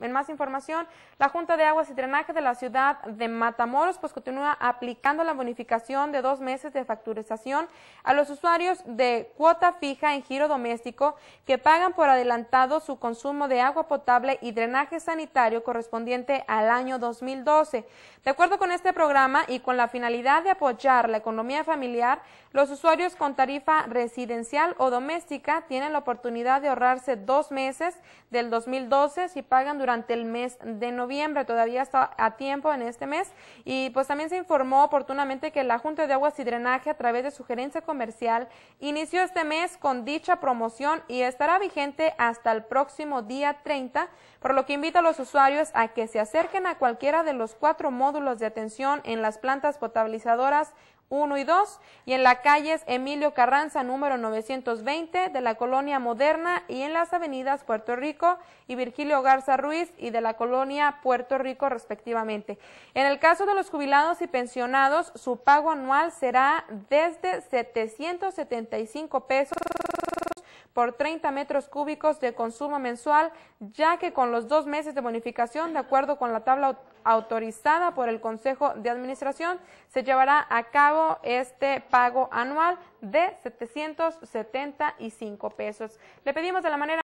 En más información, la Junta de Aguas y Drenaje de la ciudad de Matamoros pues continúa aplicando la bonificación de dos meses de facturización a los usuarios de cuota fija en giro doméstico que pagan por adelantado su consumo de agua potable y drenaje sanitario correspondiente al año 2012. De acuerdo con este programa y con la finalidad de apoyar la economía familiar, los usuarios con tarifa residencial o doméstica tienen la oportunidad de ahorrarse dos meses del 2012 si pagan durante el mes de noviembre. Todavía está a tiempo en este mes. Y pues también se informó oportunamente que la Junta de Aguas y Drenaje, a través de su gerencia comercial, inició este mes con dicha promoción y estará vigente hasta el próximo día 30, por lo que invita a los usuarios a que se acerquen a cualquiera de los cuatro módulos de atención en las plantas potabilizadoras 1 y 2 y en la calles Emilio Carranza número 920 de la colonia Moderna y en las avenidas Puerto Rico y Virgilio Garza Ruiz y de la colonia Puerto Rico respectivamente. En el caso de los jubilados y pensionados, su pago anual será desde 775 pesos por 30 metros cúbicos de consumo mensual, ya que con los dos meses de bonificación, de acuerdo con la tabla autorizada por el Consejo de Administración, se llevará a cabo este pago anual de 775 pesos. Le pedimos de la manera